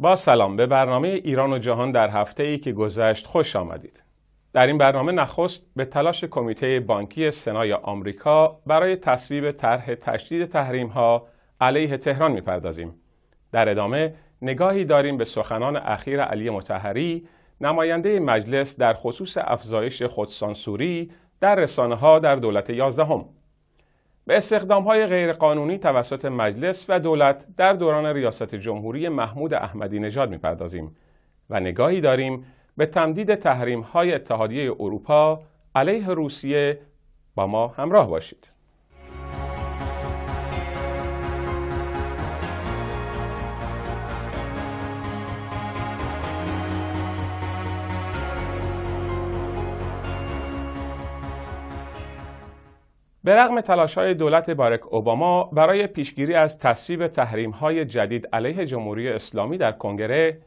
با سلام به برنامه ایران و جهان در هفته ای که گذشت خوش آمدید. در این برنامه نخست به تلاش کمیته بانکی سنای آمریکا برای تصویب طرح تشدید تحریم ها علیه تهران میپردازیم. در ادامه نگاهی داریم به سخنان اخیر علی متحری نماینده مجلس در خصوص افزایش خودسانسوری در رسانه ها در دولت یازدهم. به های غیرقانونی توسط مجلس و دولت در دوران ریاست جمهوری محمود احمدی نژاد میپردازیم و نگاهی داریم به تمدید تحریم های اتحادیه اروپا علیه روسیه با ما همراه باشید. به رغم تلاش های دولت بارک اوباما برای پیشگیری از تصویب تحریم های جدید علیه جمهوری اسلامی در کنگره،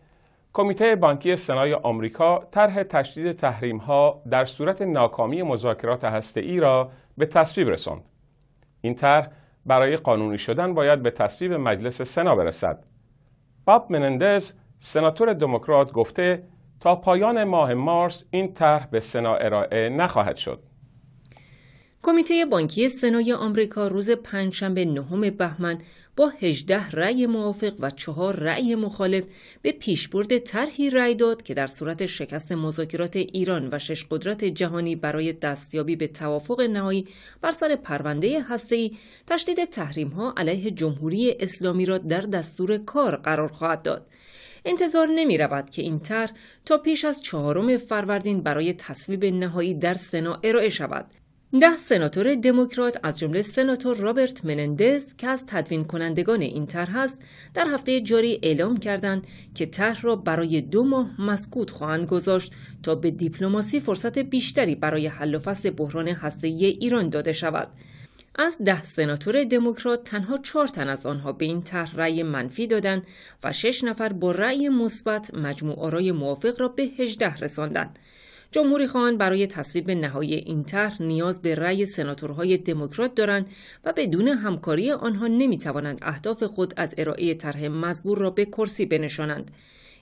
کمیته بانکی سنای آمریکا طرح تشدید تحریم ها در صورت ناکامی مذاکرات ای را به تصویب رساند. این طرح برای قانونی شدن باید به تصویب مجلس سنا برسد. باب منندز، سناتور دموکرات گفته تا پایان ماه مارس این طرح به سنا ارائه نخواهد شد. کمیته بانکی سنای آمریکا روز پنجشنبه نهم بهمن با 18 رأی موافق و چهار رأی مخالف به پیشبرد طرحی رأی داد که در صورت شکست مذاکرات ایران و شش قدرت جهانی برای دستیابی به توافق نهایی بر سر پرونده هسته‌ای تشدید تحریم‌ها علیه جمهوری اسلامی را در دستور کار قرار خواهد داد. انتظار نمی رود که این طرح تا پیش از چهارم فروردین برای تصویب نهایی در سنا ارائه شود ده سناتور دموکرات از جمله سناتور رابرت منندز که از تدوین کنندگان این طرح است در هفته جاری اعلام کردند که طرح را برای دو ماه مسکوت خواهند گذاشت تا به دیپلماسی فرصت بیشتری برای حل و فصل بحران هسته ایران داده شود از ده سناتور دموکرات تنها چهار تن از آنها به این طرح رأی منفی دادند و شش نفر با رأی مثبت مجموع آرای موافق را به 18 رساندند جمهوری خان برای تصویب نهایی این طرح نیاز به رأی سناتورهای دموکرات دارند و بدون همکاری آنها توانند اهداف خود از ارائه طرح مزبور را به کرسی بنشانند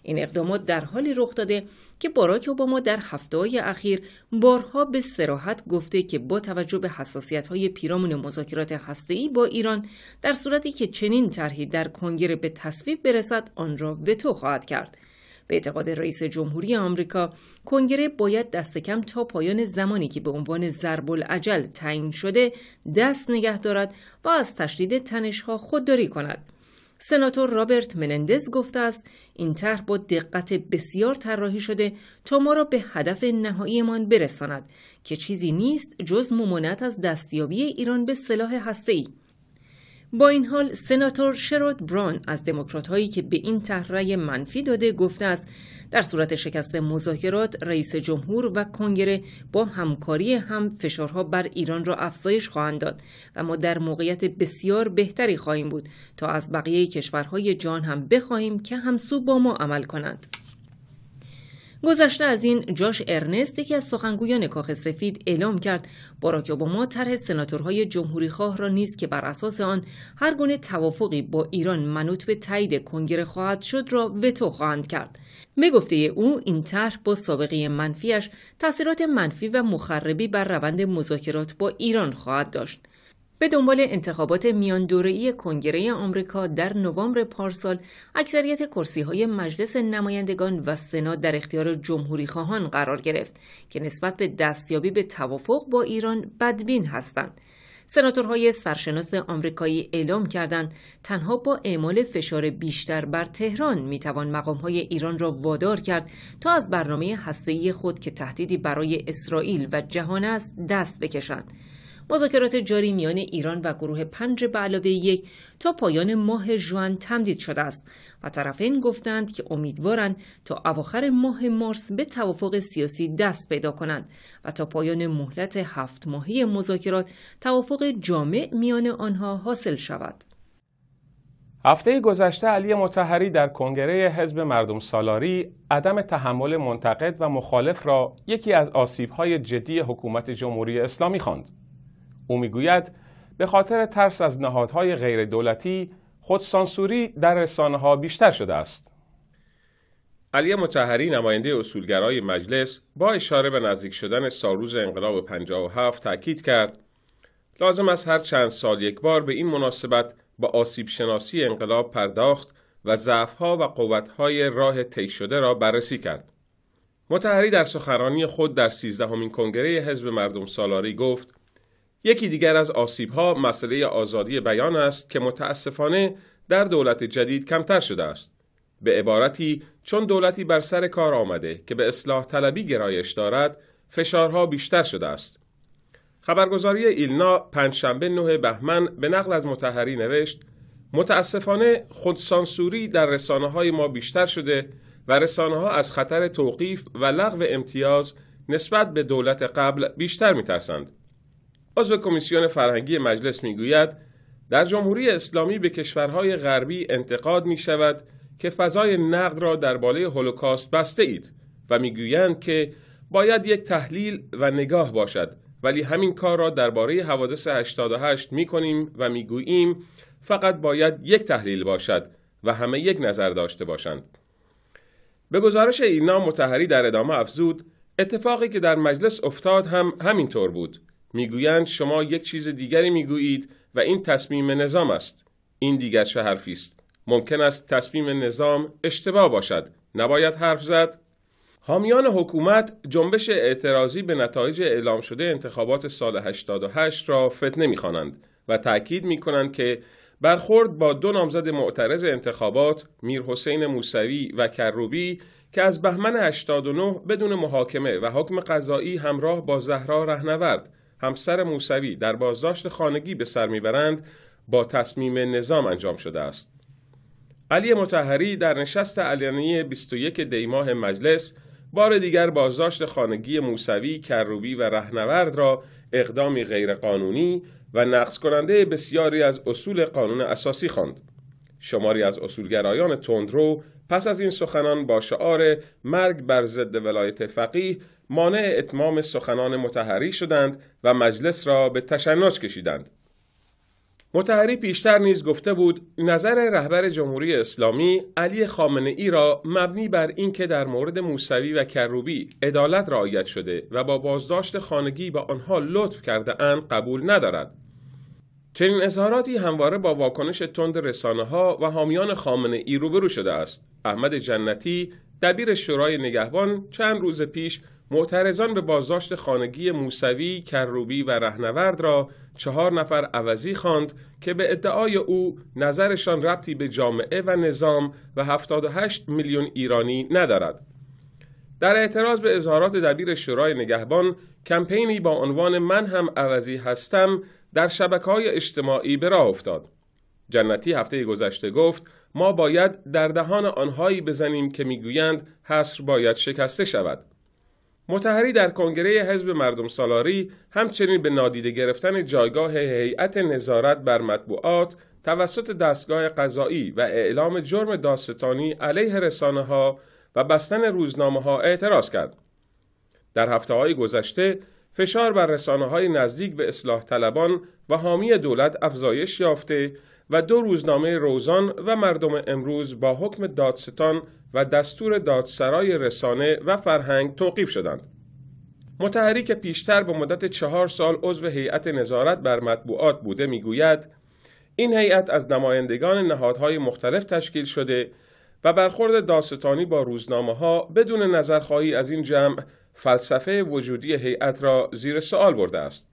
این اقدامات در حالی رخ داده که باراک اوباما در هفته های اخیر بارها به سراحت گفته که با توجه به حساسیت های پیرامون مذاکرات هسته‌ای با ایران در صورتی که چنین طرحی در کنگره به تصویب برسد آن را وتو خواهد کرد به اعتقاد رئیس جمهوری آمریکا کنگره باید دست کم تا پایان زمانی که به عنوان ضرب العجل تعیین شده دست نگه دارد و از تشدید تنشها خودداری کند سناتور رابرت منندز گفته است این طرح با دقت بسیار طراحی شده تا ما را به هدف نهاییمان برساند که چیزی نیست جز ممانعت از دستیابی ایران به سلاح هسته‌ای با این حال سناتور شرود بران از دموکرات هایی که به این طرح منفی داده گفته است در صورت شکست مذاکرات رئیس جمهور و کنگره با همکاری هم فشارها بر ایران را افزایش خواهند داد و ما در موقعیت بسیار بهتری خواهیم بود تا از بقیه کشورهای جان هم بخواهیم که همسو با ما عمل کنند گذشته از این جاش ارنست یکی از سخنگویان کاخ سفید اعلام کرد باراک اوباما طرح سناتورهای جمهوری خواه را نیست که بر اساس آن هر گونه توافقی با ایران منوط به تایید کنگره خواهد شد را وتو خواهند کرد به گفته او این طرح با سابقه منفیش تاثیرات منفی و مخربی بر روند مذاکرات با ایران خواهد داشت به دنبال انتخابات میان کنگره آمریکا در نوامبر پارسال اکثریت کرسی های مجلس نمایندگان و سنا در اختیار جمهوری خواهان قرار گرفت که نسبت به دستیابی به توافق با ایران بدبین هستند. سناتورهای سرشناس آمریکایی اعلام کردند تنها با اعمال فشار بیشتر بر تهران میتوان مقامهای ایران را وادار کرد تا از برنامه هسته‌ای خود که تهدیدی برای اسرائیل و جهان است دست بکشند. مذاکرات جاری میان ایران و گروه پنج به علاوه یک تا پایان ماه ژوئن تمدید شده است و طرفین گفتند که امیدوارند تا اواخر ماه مارس به توافق سیاسی دست پیدا کنند و تا پایان مهلت هفت ماهی مذاکرات توافق جامع میان آنها حاصل شود. هفته گذشته علی متحری در کنگره حزب مردم سالاری عدم تحمل منتقد و مخالف را یکی از آسیب‌های جدی حکومت جمهوری اسلامی خواند. او میگوید به خاطر ترس از نهادهای غیر دولتی سانسوری در رسانه ها بیشتر شده است. علی متحری نماینده اصولگرای مجلس با اشاره به نزدیک شدن سالروز انقلاب 57 تاکید کرد لازم است هر چند سال یک بار به این مناسبت با آسیب شناسی انقلاب پرداخت و ضعفها و های راه طی شده را بررسی کرد. متحری در سخنرانی خود در 13 همین کنگره حزب مردم سالاری گفت یکی دیگر از ها مسئله آزادی بیان است که متاسفانه در دولت جدید کمتر شده است. به عبارتی چون دولتی بر سر کار آمده که به اصلاح طلبی گرایش دارد، فشارها بیشتر شده است. خبرگزاری ایلنا پنجشنبه نه بهمن به نقل از متحری نوشت متاسفانه خودسانسوری در رسانه های ما بیشتر شده و رسانه ها از خطر توقیف و لغو امتیاز نسبت به دولت قبل بیشتر میترسند. عضو کمیسیون فرهنگی مجلس میگوید در جمهوری اسلامی به کشورهای غربی انتقاد می شود که فضای نقد را باله هولوکاست بسته اید و میگویند که باید یک تحلیل و نگاه باشد ولی همین کار را درباره حوادث 88 می کنیم و میگوییم فقط باید یک تحلیل باشد و همه یک نظر داشته باشند به گزارش اینا متحری در ادامه افزود اتفاقی که در مجلس افتاد هم همینطور بود میگویند شما یک چیز دیگری میگویید و این تصمیم نظام است این دیگر چه حرفی است ممکن است تصمیم نظام اشتباه باشد نباید حرف زد حامیان حکومت جنبش اعتراضی به نتایج اعلام شده انتخابات سال 88 را فتنه میخوانند و تأکید میکنند که برخورد با دو نامزد معترض انتخابات میر حسین موسوی و کروبی که از بهمن 89 بدون محاکمه و حکم قضایی همراه با زهرا رهنورد همسر موسوی در بازداشت خانگی به سر میبرند با تصمیم نظام انجام شده است علی متحری در نشست علنی 21 دیماه مجلس بار دیگر بازداشت خانگی موسوی، کروبی و رهنورد را اقدامی غیرقانونی و نقص کننده بسیاری از اصول قانون اساسی خواند. شماری از اصولگرایان تندرو پس از این سخنان با شعار مرگ بر ضد ولایت فقیه مانع اتمام سخنان متحری شدند و مجلس را به تشنج کشیدند. متحری پیشتر نیز گفته بود نظر رهبر جمهوری اسلامی علی خامنه ای را مبنی بر اینکه در مورد موسوی و کروبی عدالت رعایت شده و با بازداشت خانگی به آنها لطف کرده قبول ندارد. چنین اظهاراتی همواره با واکنش تند رسانه ها و حامیان خامنه ای روبرو شده است. احمد جنتی دبیر شورای نگهبان چند روز پیش معترضان به بازداشت خانگی موسوی، کروبی و رهنورد را چهار نفر عوضی خواند که به ادعای او نظرشان ربطی به جامعه و نظام و 78 میلیون ایرانی ندارد. در اعتراض به اظهارات دبیر شورای نگهبان، کمپینی با عنوان من هم عوضی هستم در شبکه های اجتماعی به راه افتاد. جنتی هفته گذشته گفت ما باید در دهان آنهایی بزنیم که میگویند حصر باید شکسته شود. متحری در کنگره حزب مردم سالاری همچنین به نادیده گرفتن جایگاه هیئت نظارت بر مطبوعات توسط دستگاه قضایی و اعلام جرم داستانی علیه رسانه ها و بستن روزنامه ها اعتراض کرد. در هفته های گذشته فشار بر رسانه های نزدیک به اصلاح طلبان و حامی دولت افزایش یافته و دو روزنامه روزان و مردم امروز با حکم دادستان و دستور دادسرای رسانه و فرهنگ توقیف شدند. متحری که پیشتر به مدت چهار سال عضو هیئت نظارت بر مطبوعات بوده میگوید این هیئت از نمایندگان نهادهای مختلف تشکیل شده و برخورد داستانی با روزنامه ها بدون نظرخواهی از این جمع فلسفه وجودی هیئت را زیر سوال برده است.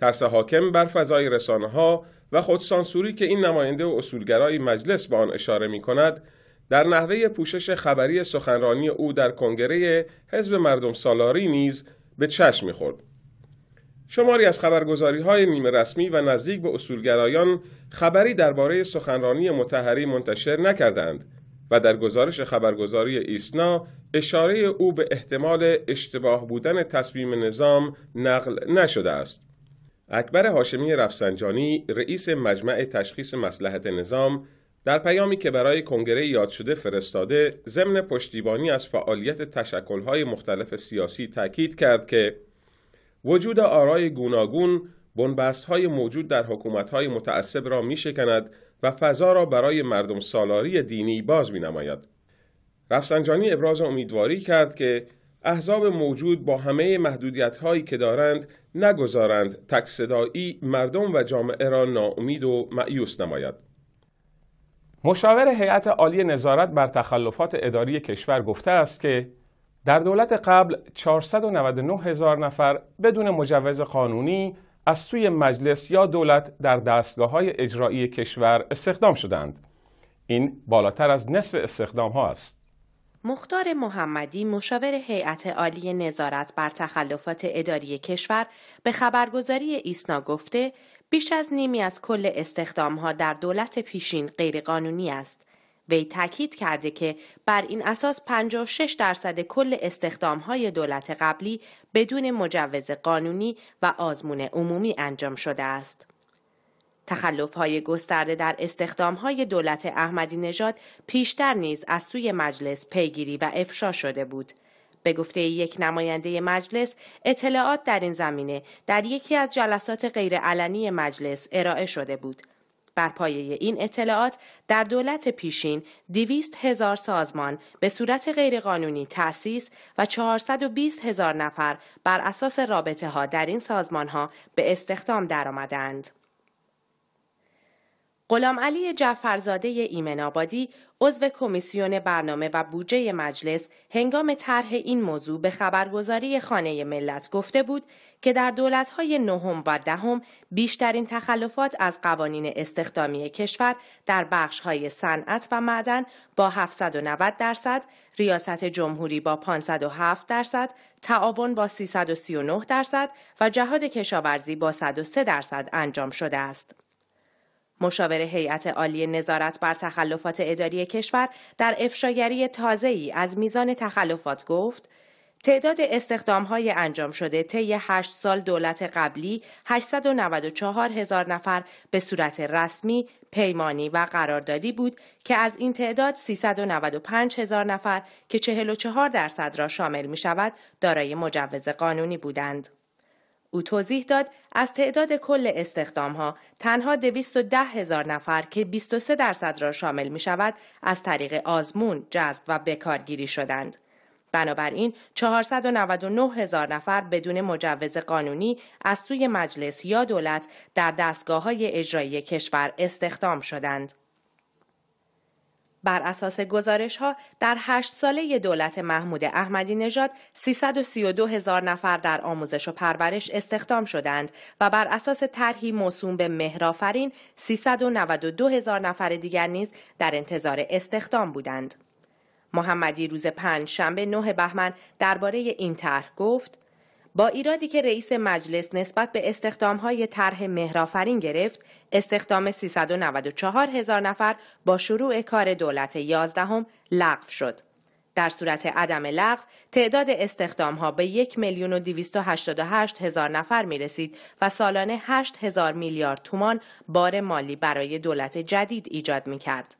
ترس حاکم بر فضای رسانه ها و خودسانسوری که این نماینده و اصولگرای مجلس به آن اشاره می کند در نحوه پوشش خبری سخنرانی او در کنگره حزب مردم سالاری نیز به چشم می شماری از خبرگزاری های نیمه رسمی و نزدیک به اصولگرایان خبری درباره سخنرانی متحری منتشر نکردند و در گزارش خبرگزاری ایسنا اشاره او به احتمال اشتباه بودن تصمیم نظام نقل نشده است. اکبر هاشمی رفسنجانی رئیس مجمع تشخیص مسلحت نظام در پیامی که برای کنگره یاد شده فرستاده ضمن پشتیبانی از فعالیت تشکلهای مختلف سیاسی تاکید کرد که وجود آرای گوناگون های موجود در های متعصب را می شکند و فضا را برای مردم سالاری دینی باز می رفسنجانی ابراز امیدواری کرد که احزاب موجود با همه محدودیت هایی که دارند نگذارند صدایی مردم و جامعه را ناامید و معیوس نماید. مشاور هیئت عالی نظارت بر تخلفات اداری کشور گفته است که در دولت قبل 499 هزار نفر بدون مجوز قانونی از سوی مجلس یا دولت در دستگاه های اجرایی کشور استخدام شدند. این بالاتر از نصف استخدام ها است. مختار محمدی مشاور هیئت عالی نظارت بر تخلفات اداری کشور به خبرگزاری ایسنا گفته بیش از نیمی از کل استخدامها در دولت پیشین غیرقانونی است وی تاکید کرده که بر این اساس 56 درصد کل های دولت قبلی بدون مجوز قانونی و آزمون عمومی انجام شده است های گسترده در های دولت احمدی نژاد پیشتر نیز از سوی مجلس پیگیری و افشا شده بود. به گفته یک نماینده مجلس اطلاعات در این زمینه در یکی از جلسات غیرعلنی مجلس ارائه شده بود. بر پایه این اطلاعات در دولت پیشین دیویست هزار سازمان به صورت غیرقانونی تأسیس و 420 هزار نفر بر اساس رابطه ها در این سازمان ها به استخدام درآمدند. غلام علی جعفرزاده ایمن آبادی عضو کمیسیون برنامه و بودجه مجلس هنگام طرح این موضوع به خبرگزاری خانه ملت گفته بود که در دولت‌های نهم و دهم بیشترین تخلفات از قوانین استخدامی کشور در بخش‌های صنعت و معدن با 790 درصد، ریاست جمهوری با 507 درصد، تعاون با 339 درصد و جهاد کشاورزی با 103 درصد انجام شده است. مشاور هیئت عالی نظارت بر تخلفات اداری کشور در افشاگری ای از میزان تخلفات گفت تعداد های انجام شده طی 8 سال دولت قبلی 894 هزار نفر به صورت رسمی، پیمانی و قراردادی بود که از این تعداد 395 هزار نفر که 44 درصد را شامل می شود دارای مجوز قانونی بودند. او توضیح داد از تعداد کل ها تنها 210 هزار نفر که 23 درصد را شامل می شود از طریق آزمون، جذب و بکارگیری شدند. بنابراین 499 هزار نفر بدون مجوز قانونی از سوی مجلس یا دولت در دستگاه های اجرایی کشور استخدام شدند. بر اساس گزارش ها در هشت ساله دولت محمود احمدی نژاد 332 هزار نفر در آموزش و پرورش استخدام شدند و بر اساس طرحی موسوم به مهرافرین 392 هزار نفر دیگر نیز در انتظار استخدام بودند. محمدی روز پنج شنبه نه بهمن درباره این طرح گفت با ایرادی که رئیس مجلس نسبت به استخدام های طرح مهرافرین گرفت، استخدام 394 هزار نفر با شروع کار دولت 11 هم لغو شد. در صورت عدم لغو تعداد استخدام ها به 1 میلیون و 288 هزار نفر می رسید و سالانه 8 هزار میلیارد تومان بار مالی برای دولت جدید ایجاد می کرد.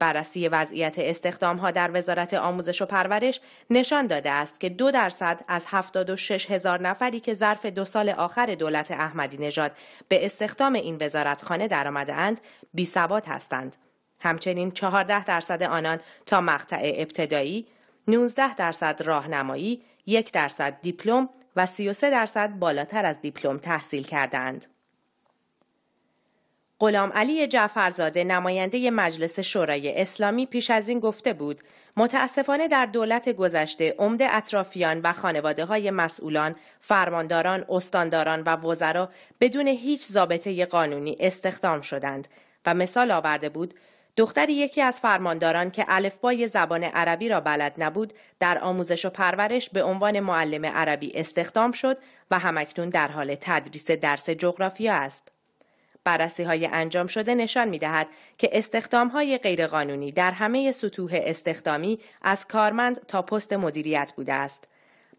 بررسی وضعیت استخدام ها در وزارت آموزش و پرورش نشان داده است که دو درصد از 76 هزار نفری که ظرف دو سال آخر دولت احمدی نژاد به استخدام این وزارتخانه آمده اند بی سواد هستند. همچنین 14 درصد آنان تا مقطع ابتدایی، 19 درصد راهنمایی، یک درصد دیپلم و 33 درصد بالاتر از دیپلم تحصیل کردند. غلام علی جعفرزاده نماینده مجلس شورای اسلامی پیش از این گفته بود متاسفانه در دولت گذشته عمده اطرافیان و خانواده های مسئولان، فرمانداران، استانداران و وزرا بدون هیچ ضابطه قانونی استخدام شدند و مثال آورده بود دختر یکی از فرمانداران که الفبای زبان عربی را بلد نبود در آموزش و پرورش به عنوان معلم عربی استخدام شد و همکنون در حال تدریس درس جغرافیا است. بررسی های انجام شده نشان می دهد که استخدام های غیرقانونی در همه سطوح استخدامی از کارمند تا پست مدیریت بوده است.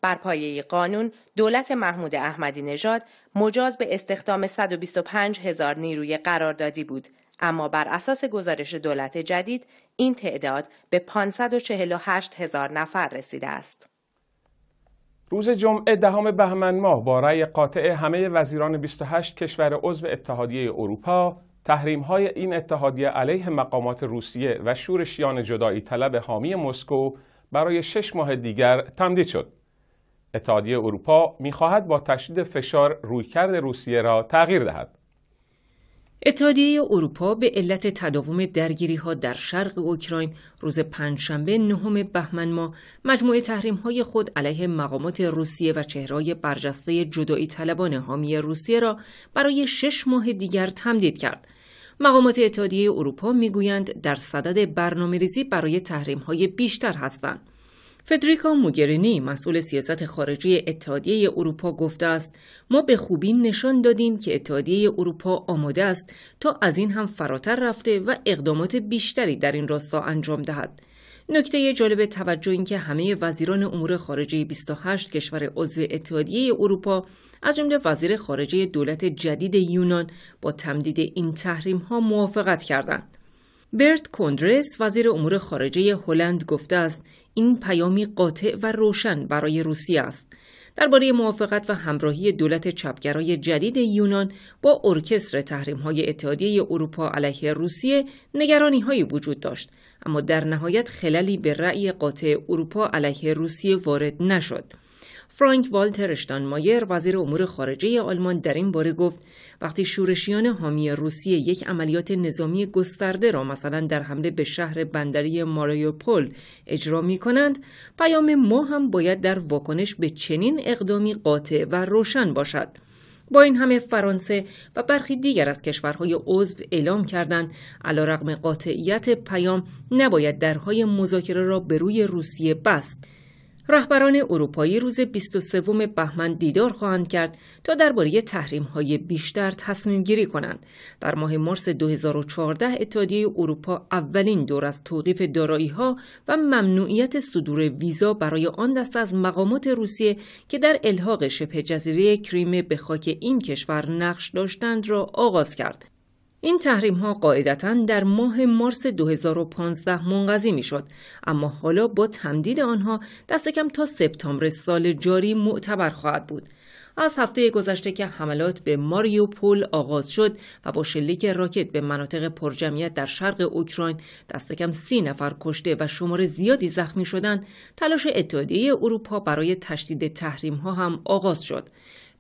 بر پایه قانون دولت محمود احمدی نژاد مجاز به استخدام 125 هزار نیروی قراردادی بود اما بر اساس گزارش دولت جدید این تعداد به 548 هزار نفر رسیده است. روز جمعه دهم بهمن ماه با رأی قاطع همه وزیران 28 کشور عضو اتحادیه اروپا تحریم های این اتحادیه علیه مقامات روسیه و شورشیان جدایی طلب حامی مسکو برای شش ماه دیگر تمدید شد. اتحادیه اروپا میخواهد با تشدید فشار رویکرد روسیه را تغییر دهد. اتحادیه اروپا به علت تداوم درگیری ها در شرق اوکراین روز پنجشنبه نهم بهمن ما مجموعه تحریم های خود علیه مقامات روسیه و چهرهای برجسته جدایی طلبان حامی روسیه را برای شش ماه دیگر تمدید کرد. مقامات اتحادیه اروپا میگویند در صدد برنامه ریزی برای تحریم های بیشتر هستند. فدریکا موگرینی مسئول سیاست خارجی اتحادیه اروپا گفته است ما به خوبی نشان دادیم که اتحادیه اروپا آماده است تا از این هم فراتر رفته و اقدامات بیشتری در این راستا انجام دهد نکته جالب توجه این که همه وزیران امور خارجه 28 کشور عضو اتحادیه اروپا از جمله وزیر خارجه دولت جدید یونان با تمدید این تحریم ها موافقت کردند. برت کندرس وزیر امور خارجه هلند گفته است این پیامی قاطع و روشن برای روسیه است درباره موافقت و همراهی دولت چپگرای جدید یونان با ارکستر های اتحادیه اروپا علیه روسیه نگرانی‌هایی وجود داشت اما در نهایت خللی به رأی قاطع اروپا علیه روسیه وارد نشد فرانک والتر مایر وزیر امور خارجه آلمان در این باره گفت وقتی شورشیان حامی روسیه یک عملیات نظامی گسترده را مثلا در حمله به شهر بندری ماریوپول اجرا می کنند پیام ما هم باید در واکنش به چنین اقدامی قاطع و روشن باشد با این همه فرانسه و برخی دیگر از کشورهای عضو اعلام کردند علیرغم قاطعیت پیام نباید درهای مذاکره را به روی روسیه بست رهبران اروپایی روز 23 بهمن دیدار خواهند کرد تا درباره تحریم های بیشتر تصمیم گیری کنند. در ماه مارس 2014 اتحادیه اروپا اولین دور از توقیف دارایی ها و ممنوعیت صدور ویزا برای آن دست از مقامات روسیه که در الحاق شبه جزیره کریمه به خاک این کشور نقش داشتند را آغاز کرد. این تحریم ها قاعدتا در ماه مارس 2015 منقضی میشد اما حالا با تمدید آنها دست کم تا سپتامبر سال جاری معتبر خواهد بود از هفته گذشته که حملات به ماریوپول آغاز شد و با شلیک راکت به مناطق پرجمعیت در شرق اوکراین دست کم سی نفر کشته و شمار زیادی زخمی شدند تلاش اتحادیه اروپا برای تشدید تحریم ها هم آغاز شد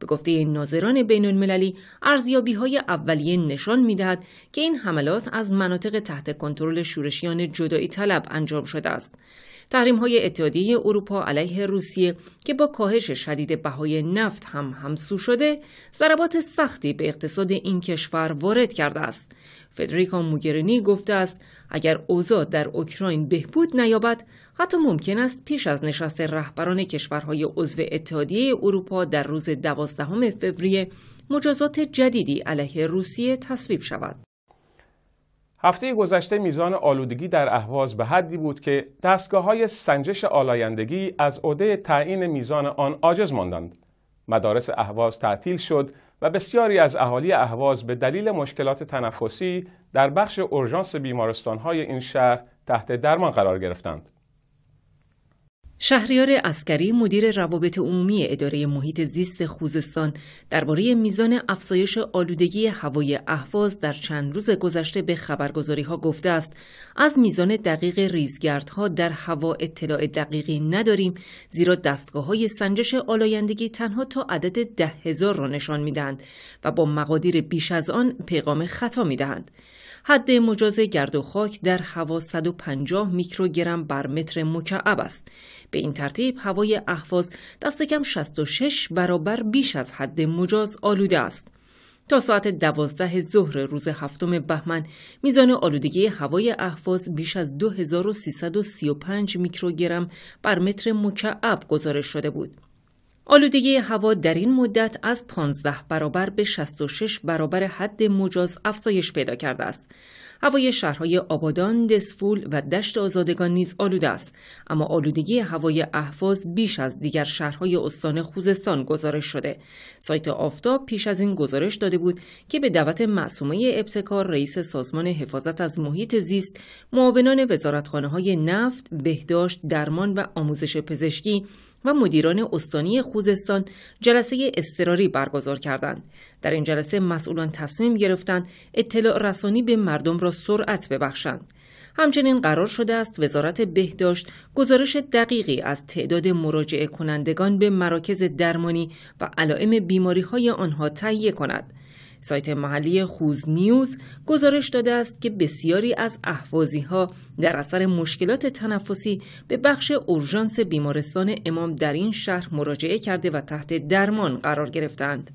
به گفته ناظران بین المللی ارزیابی های اولیه نشان میدهد که این حملات از مناطق تحت کنترل شورشیان جدایی طلب انجام شده است. تحریم های اتحادیه اروپا علیه روسیه که با کاهش شدید بهای نفت هم همسو شده، ضربات سختی به اقتصاد این کشور وارد کرده است. فدریکا موگرنی گفته است اگر اوضاع در اوکراین بهبود نیابد، حتی ممکن است پیش از نشست رهبران کشورهای عضو اتحادیه اروپا در روز دوازدهم فوریه مجازات جدیدی علیه روسیه تصویب شود. هفته گذشته میزان آلودگی در اهواز به حدی بود که دستگاه های سنجش آلایندگی از عده تعیین میزان آن عاجز ماندند. مدارس اهواز تعطیل شد و بسیاری از اهالی اهواز به دلیل مشکلات تنفسی در بخش اورژانس بیمارستان‌های این شهر تحت درمان قرار گرفتند. شهریار اسکری مدیر روابط عمومی اداره محیط زیست خوزستان درباره میزان افزایش آلودگی هوای اهواز در چند روز گذشته به خبرگزاری ها گفته است از میزان دقیق ریزگردها در هوا اطلاع دقیقی نداریم زیرا دستگاه های سنجش آلایندگی تنها تا عدد ده هزار را نشان میدهند و با مقادیر بیش از آن پیغام خطا میدهند حد مجاز گرد و خاک در هوا 150 میکروگرم بر متر مکعب است. به این ترتیب هوای اهواز دست کم 66 برابر بیش از حد مجاز آلوده است. تا ساعت دوازده ظهر روز هفتم بهمن میزان آلودگی هوای اهواز بیش از 2335 میکروگرم بر متر مکعب گزارش شده بود. آلودگی هوا در این مدت از 15 برابر به 66 برابر حد مجاز افزایش پیدا کرده است. هوای شهرهای آبادان، دسفول و دشت آزادگان نیز آلوده است، اما آلودگی هوای اهواز بیش از دیگر شهرهای استان خوزستان گزارش شده. سایت آفتاب پیش از این گزارش داده بود که به دعوت معصومه ابتکار رئیس سازمان حفاظت از محیط زیست، معاونان وزارتخانه های نفت، بهداشت، درمان و آموزش پزشکی و مدیران استانی خوزستان جلسه استراری برگزار کردند. در این جلسه مسئولان تصمیم گرفتند اطلاع رسانی به مردم را سرعت ببخشند. همچنین قرار شده است وزارت بهداشت گزارش دقیقی از تعداد مراجعه کنندگان به مراکز درمانی و علائم بیماری های آنها تهیه کند. سایت محلی خوز نیوز گزارش داده است که بسیاری از احوازی ها در اثر مشکلات تنفسی به بخش اورژانس بیمارستان امام در این شهر مراجعه کرده و تحت درمان قرار گرفتند.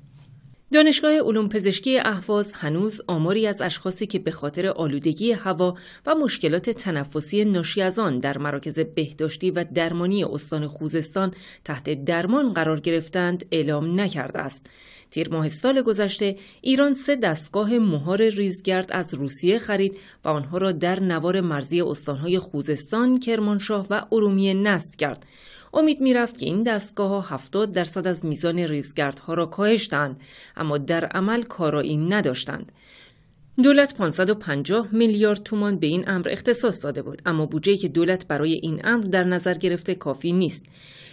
دانشگاه علوم پزشکی اهواز هنوز آماری از اشخاصی که به خاطر آلودگی هوا و مشکلات تنفسی ناشی از آن در مراکز بهداشتی و درمانی استان خوزستان تحت درمان قرار گرفتند اعلام نکرده است. تیر ماه سال گذشته ایران سه دستگاه مهار ریزگرد از روسیه خرید و آنها را در نوار مرزی استانهای خوزستان، کرمانشاه و ارومیه نصب کرد. امید میرفت که این دستگاه ها 70 درصد از میزان ریزگردها را کاهش دهند اما در عمل کارایی نداشتند دولت 550 میلیارد تومان به این امر اختصاص داده بود اما بودجه که دولت برای این امر در نظر گرفته کافی نیست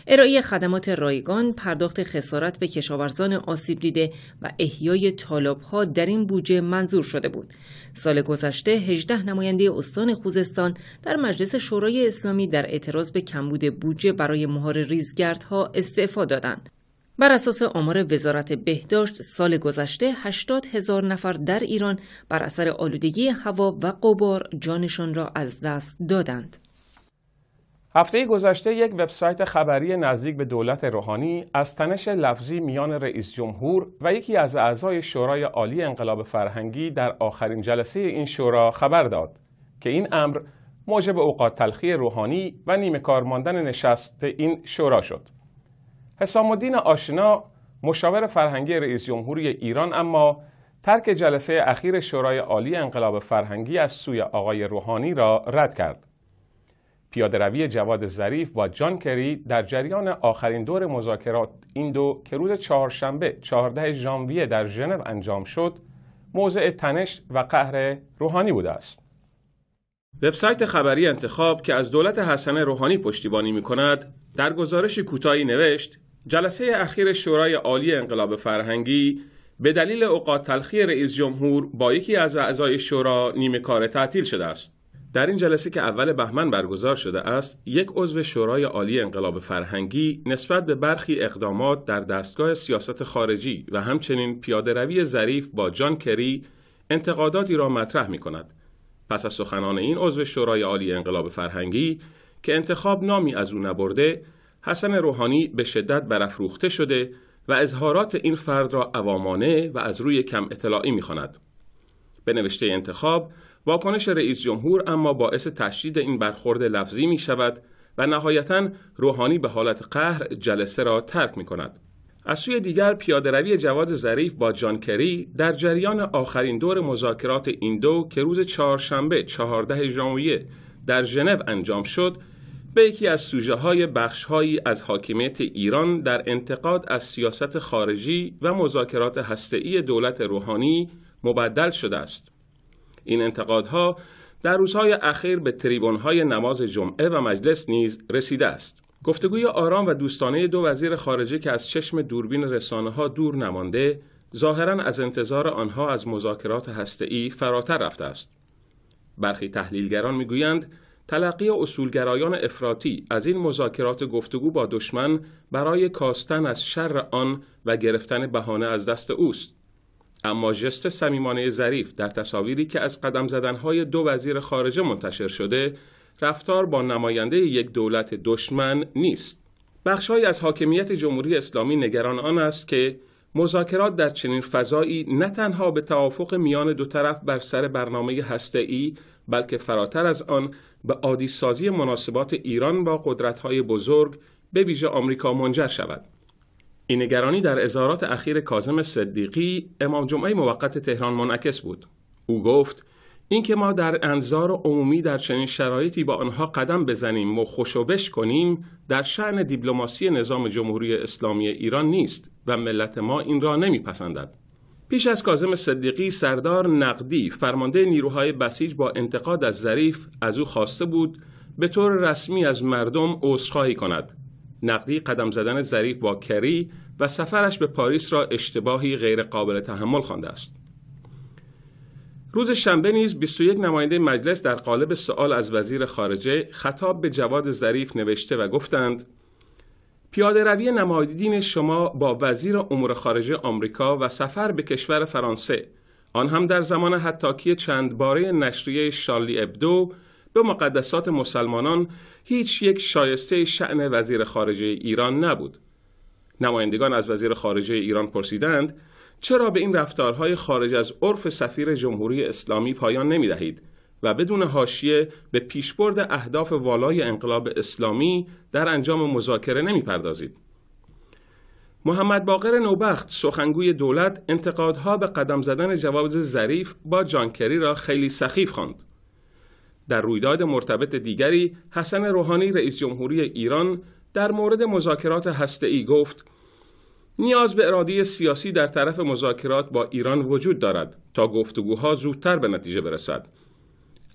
ارائه خدمات رایگان پرداخت خسارت به کشاورزان آسیب دیده و احیای طالابها در این بودجه منظور شده بود سال گذشته 18 نماینده استان خوزستان در مجلس شورای اسلامی در اعتراض به کمبود بودجه برای مهار ریزگردها استعفا دادند بر اساس آمار وزارت بهداشت سال گذشته 80 هزار نفر در ایران بر اثر آلودگی هوا و قبار جانشان را از دست دادند. هفته گذشته یک وبسایت خبری نزدیک به دولت روحانی از تنش لفظی میان رئیس جمهور و یکی از اعضای شورای عالی انقلاب فرهنگی در آخرین جلسه این شورا خبر داد که این امر موجب اوقات تلخی روحانی و نیمه کار ماندن نشست این شورا شد. حسام الدین آشنا مشاور فرهنگی رئیس جمهوری ایران اما ترک جلسه اخیر شورای عالی انقلاب فرهنگی از سوی آقای روحانی را رد کرد. پیاده روی جواد ظریف و جان کری در جریان آخرین دور مذاکرات این دو که روز چهارشنبه 14 ژانویه در ژنو انجام شد، موضع تنش و قهر روحانی بوده است. وبسایت خبری انتخاب که از دولت حسن روحانی پشتیبانی می کند، در گزارش کوتاهی نوشت جلسه اخیر شورای عالی انقلاب فرهنگی به دلیل اوقات تلخی رئیس جمهور با یکی از اعضای شورا نیمه کار تعطیل شده است. در این جلسه که اول بهمن برگزار شده است، یک عضو شورای عالی انقلاب فرهنگی نسبت به برخی اقدامات در دستگاه سیاست خارجی و همچنین روی ظریف با جان کری انتقاداتی را مطرح می کند. پس از سخنان این عضو شورای عالی انقلاب فرهنگی که انتخاب نامی از او نبرده، حسن روحانی به شدت برافروخته شده و اظهارات این فرد را عوامانه و از روی کم اطلاعی میخواند. به نوشته انتخاب واکنش رئیس جمهور اما باعث تشدید این برخورد لفظی می شود و نهایتا روحانی به حالت قهر جلسه را ترک می کند. از سوی دیگر پیادهروی جواد ظریف با جان کری در جریان آخرین دور مذاکرات این دو که روز چهارشنبه 14 ژانویه در ژنو انجام شد به یکی از سوژه های بخش هایی از حاکمیت ایران در انتقاد از سیاست خارجی و مذاکرات هسته‌ای دولت روحانی مبدل شده است. این انتقادها در روزهای اخیر به های نماز جمعه و مجلس نیز رسیده است. گفتگوی آرام و دوستانه دو وزیر خارجه که از چشم دوربین رسانه ها دور نمانده، ظاهرا از انتظار آنها از مذاکرات هسته‌ای فراتر رفته است. برخی تحلیلگران میگویند تلقی اصولگرایان افراطی از این مذاکرات گفتگو با دشمن برای کاستن از شر آن و گرفتن بهانه از دست اوست اما ژست صمیمانه ظریف در تصاویری که از قدم زدنهای دو وزیر خارجه منتشر شده رفتار با نماینده یک دولت دشمن نیست بخشهایی از حاکمیت جمهوری اسلامی نگران آن است که مذاکرات در چنین فضایی نه تنها به توافق میان دو طرف بر سر برنامه هسته‌ای بلکه فراتر از آن به عادیسازی مناسبات ایران با قدرت‌های بزرگ به ویژه آمریکا منجر شود. این نگرانی در اظهارات اخیر کازم صدیقی امام جمعه موقت تهران منعکس بود. او گفت اینکه ما در انظار عمومی در چنین شرایطی با آنها قدم بزنیم و خوشوبش کنیم در شعن دیپلماسی نظام جمهوری اسلامی ایران نیست و ملت ما این را نمیپسندد پیش از کازم صدیقی سردار نقدی فرمانده نیروهای بسیج با انتقاد از ظریف از او خواسته بود به طور رسمی از مردم عذرخواهی کند نقدی قدم زدن ظریف با کری و سفرش به پاریس را اشتباهی غیرقابل تحمل خوانده است روز شنبه نیز 21 نماینده مجلس در قالب سوال از وزیر خارجه خطاب به جواد ظریف نوشته و گفتند پیاده روی نمادین شما با وزیر امور خارجه آمریکا و سفر به کشور فرانسه آن هم در زمان حتاکی چند باره نشریه شارلی ابدو به مقدسات مسلمانان هیچ یک شایسته شعن وزیر خارجه ایران نبود. نمایندگان از وزیر خارجه ایران پرسیدند چرا به این رفتارهای خارج از عرف سفیر جمهوری اسلامی پایان نمی دهید و بدون حاشیه به پیشبرد اهداف والای انقلاب اسلامی در انجام مذاکره نمی پردازید؟ محمد باقر نوبخت سخنگوی دولت انتقادها به قدم زدن جواب ظریف با جانکری را خیلی سخیف خواند. در رویداد مرتبط دیگری حسن روحانی رئیس جمهوری ایران در مورد مذاکرات هسته‌ای گفت نیاز به اراده سیاسی در طرف مذاکرات با ایران وجود دارد تا گفتگوها زودتر به نتیجه برسد.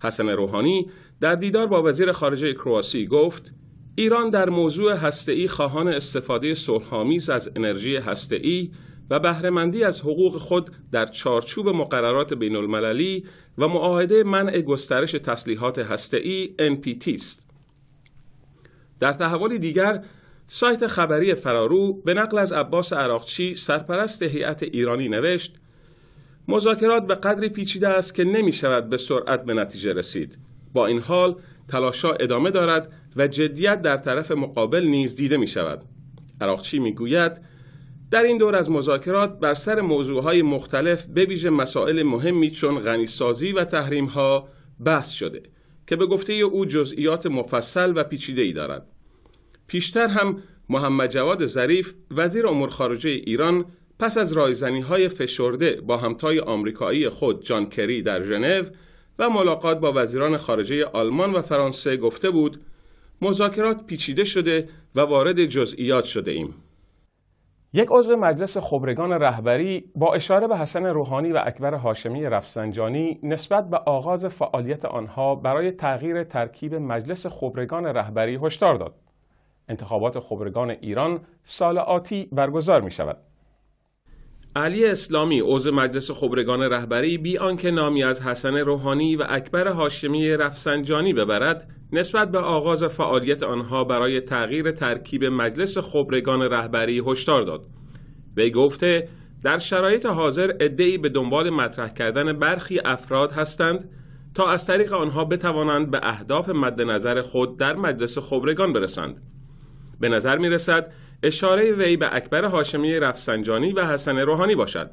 حسن روحانی در دیدار با وزیر خارجه کرواسی گفت ایران در موضوع هسته‌ای خواهان استفاده صلحآمیز از انرژی هسته‌ای و بهرهمندی از حقوق خود در چارچوب مقررات بین المللی و معاهده منع گسترش تسلیحات هسته‌ای NPT است. در تحولی دیگر سایت خبری فرارو به نقل از عباس عراقچی سرپرست هیئت ایرانی نوشت مذاکرات به قدری پیچیده است که نمی شود به سرعت به نتیجه رسید با این حال تلاشا ادامه دارد و جدیت در طرف مقابل نیز دیده می شود عراقچی می گوید در این دور از مذاکرات بر سر موضوعهای مختلف به ویژه مسائل مهمی چون غنیسازی و تحریمها بحث شده که به گفته او جزئیات مفصل و پیچیده ای دارد پیشتر هم محمد جواد ظریف وزیر امور خارجه ایران پس از رایزنی های فشرده با همتای آمریکایی خود جان کری در ژنو و ملاقات با وزیران خارجه آلمان و فرانسه گفته بود مذاکرات پیچیده شده و وارد جزئیات شده ایم. یک عضو مجلس خبرگان رهبری با اشاره به حسن روحانی و اکبر هاشمی رفسنجانی نسبت به آغاز فعالیت آنها برای تغییر ترکیب مجلس خبرگان رهبری هشدار داد. انتخابات خبرگان ایران سال آتی برگزار می شود. علی اسلامی عضو مجلس خبرگان رهبری بی آنکه نامی از حسن روحانی و اکبر هاشمی رفسنجانی ببرد نسبت به آغاز فعالیت آنها برای تغییر ترکیب مجلس خبرگان رهبری هشدار داد وی گفته در شرایط حاضر ادعی به دنبال مطرح کردن برخی افراد هستند تا از طریق آنها بتوانند به اهداف مدنظر خود در مجلس خبرگان برسند به نظر می رسد اشاره وی به اکبر حاشمی رفسنجانی و حسن روحانی باشد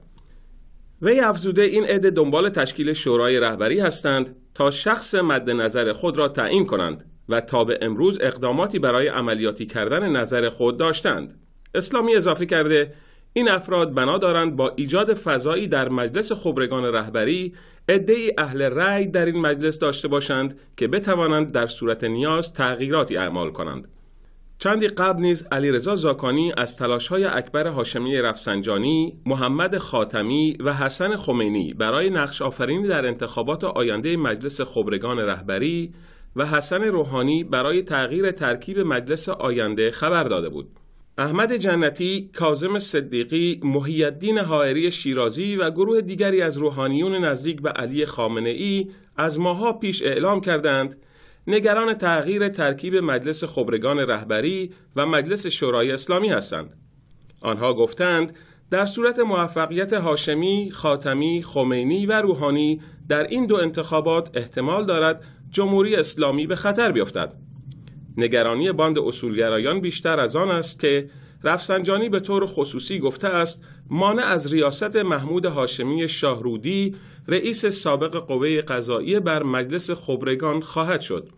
وی افزوده این عده دنبال تشکیل شورای رهبری هستند تا شخص مد نظر خود را تعیین کنند و تا به امروز اقداماتی برای عملیاتی کردن نظر خود داشتند اسلامی اضافه کرده این افراد بنا دارند با ایجاد فضایی در مجلس خبرگان رهبری عدهای اهل رأی در این مجلس داشته باشند که بتوانند در صورت نیاز تغییراتی اعمال کنند چندی قبل نیز علیرضا زاکانی از های اکبر حاشمی رفسنجانی، محمد خاتمی و حسن خمینی برای نقش آفرینی در انتخابات آینده مجلس خبرگان رهبری و حسن روحانی برای تغییر ترکیب مجلس آینده خبر داده بود. احمد جنتی، کازم صدیقی، محیدین حائری شیرازی و گروه دیگری از روحانیون نزدیک به علی خامنه ای از ماها پیش اعلام کردند نگران تغییر ترکیب مجلس خبرگان رهبری و مجلس شورای اسلامی هستند. آنها گفتند در صورت موفقیت هاشمی، خاتمی، خمینی و روحانی در این دو انتخابات احتمال دارد جمهوری اسلامی به خطر بیفتد. نگرانی باند اصولگرایان بیشتر از آن است که رفسنجانی به طور خصوصی گفته است مانع از ریاست محمود هاشمی شاهرودی رئیس سابق قوه قضاییه بر مجلس خبرگان خواهد شد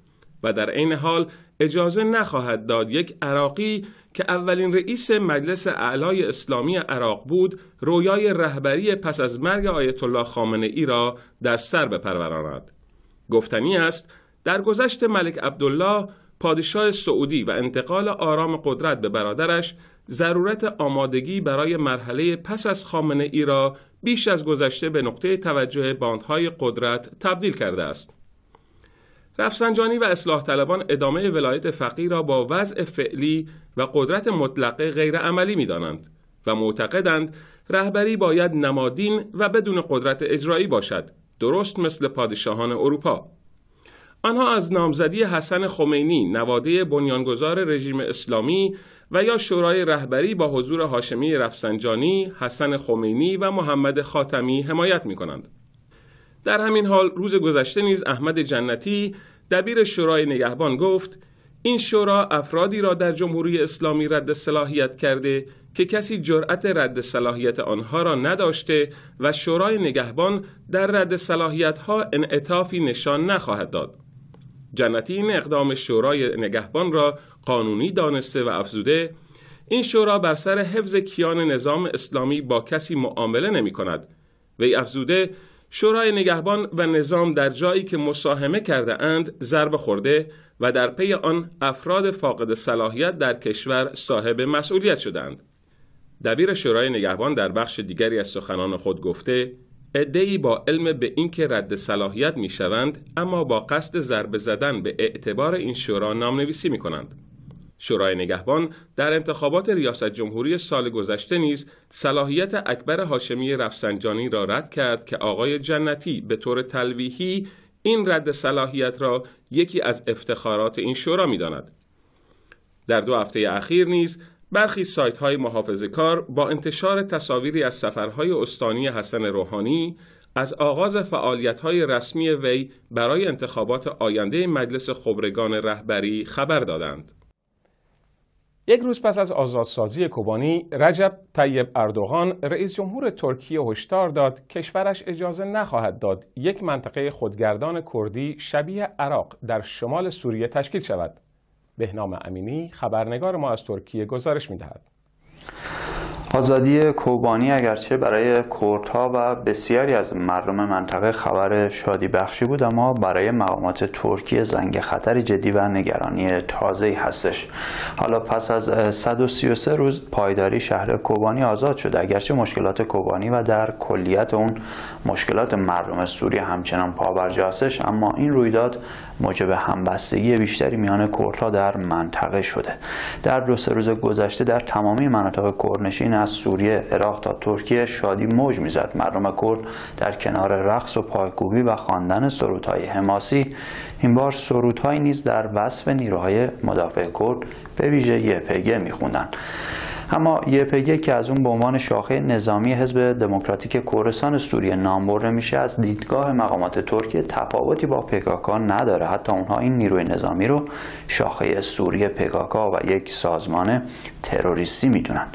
و در عین حال اجازه نخواهد داد یک عراقی که اولین رئیس مجلس اعلای اسلامی عراق بود رویای رهبری پس از مرگ آیت الله خامنه ای را در سر بپروراند گفتنی است در گذشت ملک عبدالله پادشاه سعودی و انتقال آرام قدرت به برادرش ضرورت آمادگی برای مرحله پس از خامنه ای را بیش از گذشته به نقطه توجه باندهای قدرت تبدیل کرده است. رفسنجانی و اصلاح طلبان ادامه ولایت فقی را با وضع فعلی و قدرت مطلقه غیرعملی می دانند و معتقدند رهبری باید نمادین و بدون قدرت اجرایی باشد درست مثل پادشاهان اروپا آنها از نامزدی حسن خمینی نواده بنیانگذار رژیم اسلامی و یا شورای رهبری با حضور هاشمی رفسنجانی، حسن خمینی و محمد خاتمی حمایت می کنند. در همین حال روز گذشته نیز احمد جنتی دبیر شورای نگهبان گفت این شورا افرادی را در جمهوری اسلامی رد صلاحیت کرده که کسی جرأت رد صلاحیت آنها را نداشته و شورای نگهبان در رد صلاحیت ها انعطافی نشان نخواهد داد. جنتی این اقدام شورای نگهبان را قانونی دانسته و افزوده این شورا بر سر حفظ کیان نظام اسلامی با کسی معامله نمی کند وی افزوده شورای نگهبان و نظام در جایی که مساهمه کرده اند ضرب خورده و در پی آن افراد فاقد صلاحیت در کشور صاحب مسئولیت شدند. دبیر شورای نگهبان در بخش دیگری از سخنان خود گفته ادعی با علم به اینکه رد صلاحیت میشوند اما با قصد ضربه زدن به اعتبار این شورا نویسی می کنند. شورای نگهبان در انتخابات ریاست جمهوری سال گذشته نیز صلاحیت اکبر هاشمی رفسنجانی را رد کرد که آقای جنتی به طور تلویحی این رد صلاحیت را یکی از افتخارات این شورا میداند. در دو هفته اخیر نیز برخی سایت های محافظ کار با انتشار تصاویری از سفرهای استانی حسن روحانی از آغاز فعالیت های رسمی وی برای انتخابات آینده مجلس خبرگان رهبری خبر دادند. یک روز پس از آزادسازی کوبانی، رجب طیب اردوغان رئیس جمهور ترکیه هشدار داد کشورش اجازه نخواهد داد یک منطقه خودگردان کردی شبیه عراق در شمال سوریه تشکیل شود. بهنام امینی خبرنگار ما از ترکیه گزارش میدهد آزادی کوبانی اگرچه برای کردها و بسیاری از مردم منطقه خبر شادی بخشی بود اما برای مقامات ترکیه زنگ خطر جدی و نگرانی تازه‌ای هستش حالا پس از 133 روز پایداری شهر کوبانی آزاد شد اگرچه مشکلات کوبانی و در کلیت اون مشکلات مردم سوریه همچنان پابرجا هستش اما این رویداد موجب همبستگی بیشتری میان کردها در منطقه شده در دو سه روز گذشته در تمامی مناطق کردنشین از سوریه عراق تا ترکیه شادی موج میزد مردم کرد در کنار رقص و پایکوبی و خواندن سرودهای حماسی این بار سرودهایی نیز در وصف نیروهای مدافع کرد به ویژه یپگه میخوندند اما یپگ که از اون به عنوان شاخه نظامی حزب دموکراتیک کورسان سوریه نام برده میشه از دیدگاه مقامات ترکیه تفاوتی با پکاکا نداره حتی اونها این نیروی نظامی رو شاخه سوریه پکاکا و یک سازمان تروریستی میدونن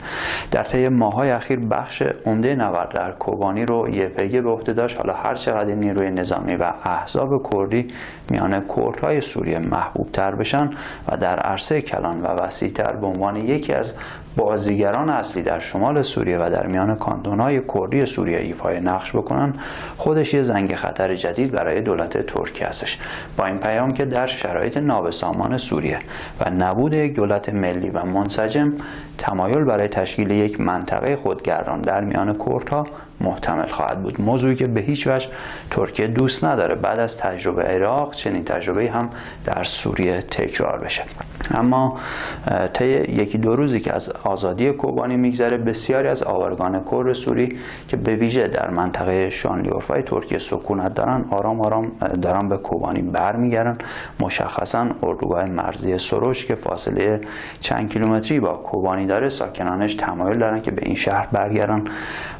در طی ماهای اخیر بخش عمده نبرد در کوبانی رو یپگ به عهده داشت حالا هر چقدر نیروی نظامی و احزاب کردی میان کردهای سوریه محبوب تر بشن و در عرصه کلان و وسیع به عنوان یکی از بازیگران اصلی در شمال سوریه و در میان کانتونهای کردی سوریه ایفای نقش بکنن خودش یه زنگ خطر جدید برای دولت ترکیه هستش با این پیام که در شرایط نابسامان سوریه و نبود یک دولت ملی و منسجم تمایل برای تشکیل یک منطقه خودگردان در میان کردها محتمل خواهد بود موضوعی که به هیچ وجه ترکیه دوست نداره بعد از تجربه عراق چنین تجربه هم در سوریه تکرار بشه اما طی یکی دو روزی که از آزادی کوبانی میگذره بسیاری از آوارگان کور سوری که به ویژه در منطقه شانلیورفای ترکیه سکونت دارن آرام آرام دارن به کوبانی برمیگردن مشخصا اردوگاه مرزی سروش که فاصله چند کیلومتری با کوبانی داره ساکنانش تمایل دارن که به این شهر برگردن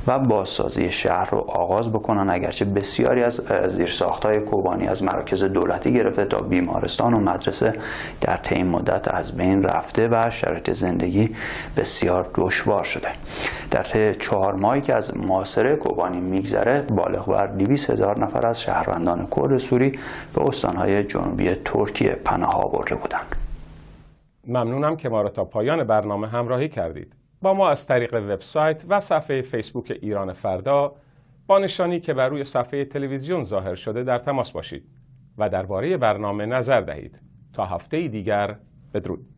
و با سازی شهر رو آغاز بکنن اگرچه بسیاری از زیرساختهای کوبانی از مراکز دولتی گرفته تا بیمارستان و مدرسه در طی مدت از بین رفته و شرایط زندگی بسیار دشوار شده در طی چهار ماهی که از ماسره کوبانی میگذره بالغ بر 200 هزار نفر از شهروندان کرد سوری به استانهای جنوبی ترکیه پناه آورده بودند ممنونم که ما را تا پایان برنامه همراهی کردید با ما از طریق وبسایت و صفحه فیسبوک ایران فردا با نشانی که بر روی صفحه تلویزیون ظاهر شده در تماس باشید و درباره برنامه نظر دهید تا هفته دیگر بدرود